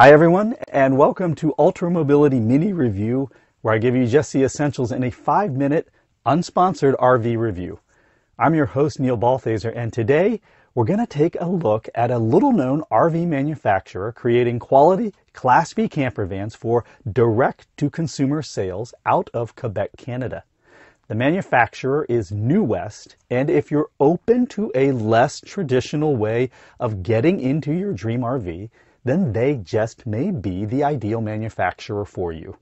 Hi everyone and welcome to Ultra Mobility Mini Review where I give you just the essentials in a five minute unsponsored RV review. I'm your host Neil Balthaser and today we're going to take a look at a little known RV manufacturer creating quality Class B camper vans for direct to consumer sales out of Quebec, Canada. The manufacturer is New West, and if you're open to a less traditional way of getting into your dream RV, then they just may be the ideal manufacturer for you.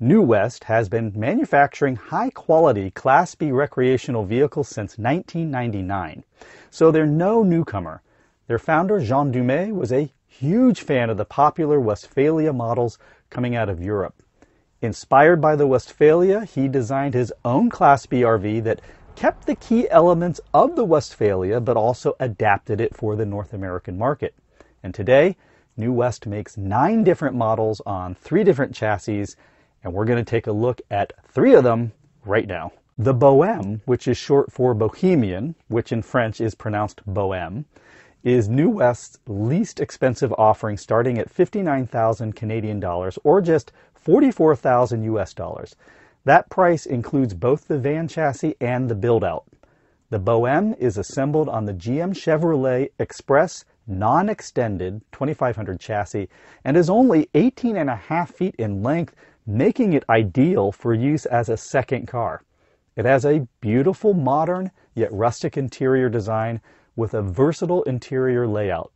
New West has been manufacturing high quality Class B recreational vehicles since 1999, so they're no newcomer. Their founder, Jean Dumais, was a huge fan of the popular Westphalia models coming out of Europe. Inspired by the Westphalia, he designed his own Class B RV that kept the key elements of the Westphalia but also adapted it for the North American market. And today, New West makes nine different models on three different chassis, and we're going to take a look at three of them right now. The Bohème, which is short for Bohemian, which in French is pronounced Bohème, is New West's least expensive offering starting at 59,000 Canadian dollars or just 44,000 US dollars. That price includes both the van chassis and the build out. The Bohème is assembled on the GM Chevrolet Express non-extended 2500 chassis and is only 18 and a half feet in length, making it ideal for use as a second car. It has a beautiful modern yet rustic interior design with a versatile interior layout.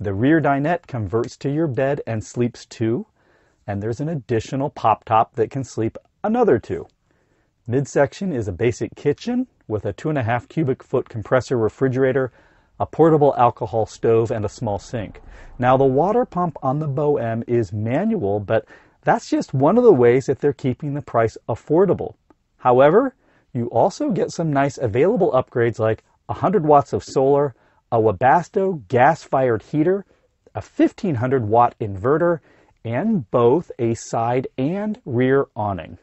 The rear dinette converts to your bed and sleeps two, and there's an additional pop top that can sleep another two. Midsection is a basic kitchen with a two and a half cubic foot compressor refrigerator, a portable alcohol stove, and a small sink. Now, the water pump on the Boehm is manual, but that's just one of the ways that they're keeping the price affordable. However, you also get some nice available upgrades like 100 watts of solar, a Webasto gas fired heater, a 1500 watt inverter, and both a side and rear awning.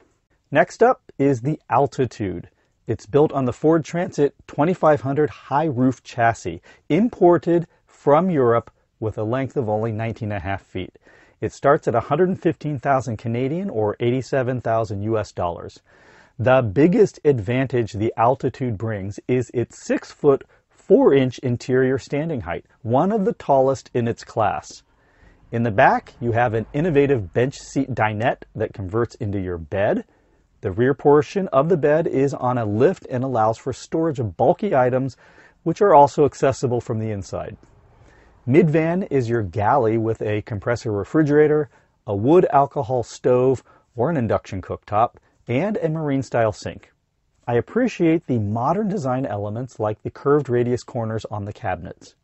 Next up is the altitude. It's built on the Ford Transit 2500 high roof chassis, imported from Europe with a length of only 19 and a half feet. It starts at 115,000 Canadian or 87,000 US dollars. The biggest advantage the altitude brings is its 6 foot 4 inch interior standing height, one of the tallest in its class. In the back, you have an innovative bench seat dinette that converts into your bed. The rear portion of the bed is on a lift and allows for storage of bulky items, which are also accessible from the inside. Midvan is your galley with a compressor refrigerator, a wood alcohol stove or an induction cooktop, and a marine style sink. I appreciate the modern design elements like the curved radius corners on the cabinets.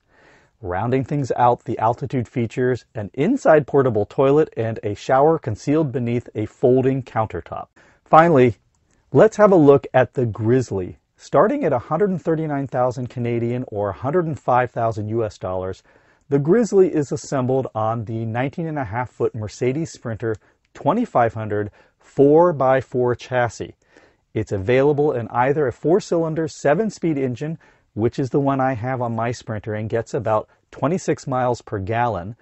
Rounding things out, the altitude features an inside portable toilet and a shower concealed beneath a folding countertop. Finally, let's have a look at the Grizzly. Starting at 139,000 Canadian or 105,000 US dollars, the Grizzly is assembled on the 19 and a half foot Mercedes Sprinter 2500 4x4 chassis. It's available in either a four cylinder, seven speed engine, which is the one I have on my Sprinter and gets about 26 miles per gallon,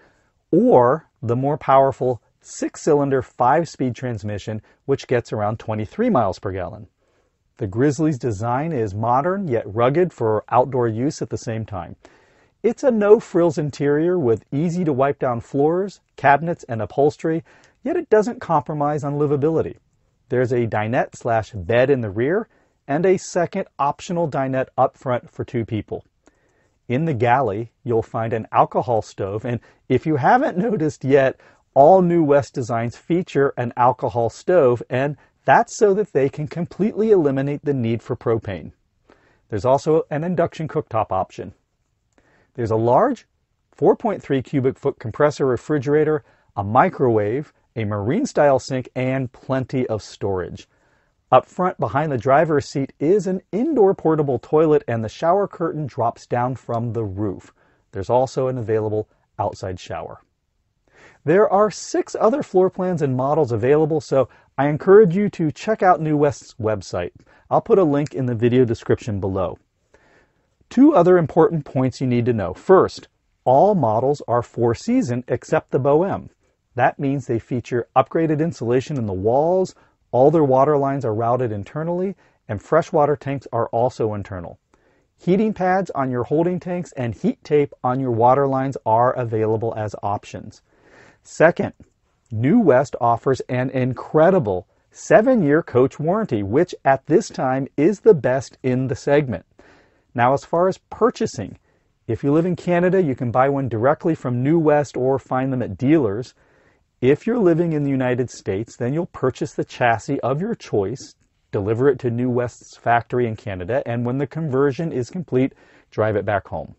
or the more powerful six cylinder, five speed transmission, which gets around 23 miles per gallon. The Grizzly's design is modern yet rugged for outdoor use at the same time. It's a no frills interior with easy to wipe down floors, cabinets, and upholstery, yet it doesn't compromise on livability. There's a dinette slash bed in the rear and a second optional dinette up front for two people. In the galley, you'll find an alcohol stove, and if you haven't noticed yet, all new West designs feature an alcohol stove, and that's so that they can completely eliminate the need for propane. There's also an induction cooktop option. There's a large 4.3 cubic foot compressor refrigerator, a microwave, a marine style sink, and plenty of storage. Up front behind the driver's seat is an indoor portable toilet, and the shower curtain drops down from the roof. There's also an available outside shower. There are six other floor plans and models available, so I encourage you to check out New West's website. I'll put a link in the video description below. Two other important points you need to know. First, all models are four season except the Bohem. That means they feature upgraded insulation in the walls, all their water lines are routed internally, and freshwater tanks are also internal. Heating pads on your holding tanks and heat tape on your water lines are available as options. Second, New West offers an incredible seven year coach warranty, which at this time is the best in the segment. Now, as far as purchasing, if you live in Canada, you can buy one directly from New West or find them at dealers. If you're living in the United States, then you'll purchase the chassis of your choice, deliver it to New West's factory in Canada, and when the conversion is complete, drive it back home.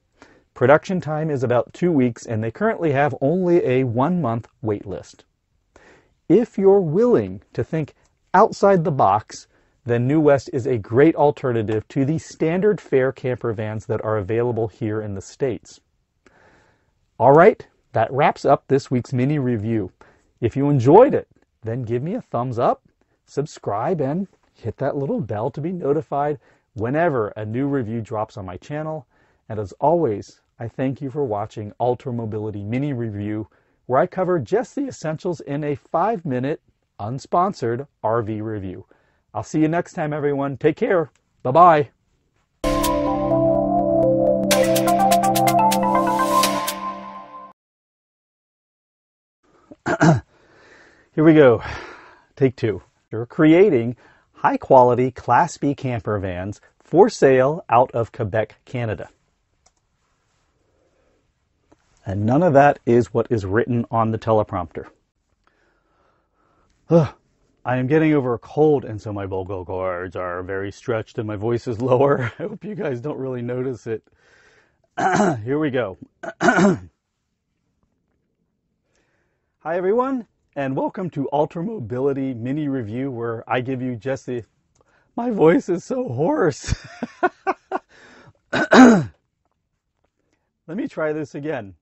Production time is about two weeks, and they currently have only a one month wait list. If you're willing to think outside the box, then New West is a great alternative to the standard fare camper vans that are available here in the States. All right, that wraps up this week's mini review. If you enjoyed it, then give me a thumbs up, subscribe, and hit that little bell to be notified whenever a new review drops on my channel. And as always, I thank you for watching Alter Mobility Mini Review, where I cover just the essentials in a five minute, unsponsored RV review. I'll see you next time, everyone. Take care. Bye bye. Here we go. Take two. You're creating high quality Class B camper vans for sale out of Quebec, Canada. And none of that is what is written on the teleprompter. Ugh. I am getting over a cold, and so my vocal cords are very stretched and my voice is lower. I hope you guys don't really notice it. Here we go. Hi, everyone, and welcome to Alter Mobility Mini Review, where I give you just the. My voice is so hoarse. Let me try this again.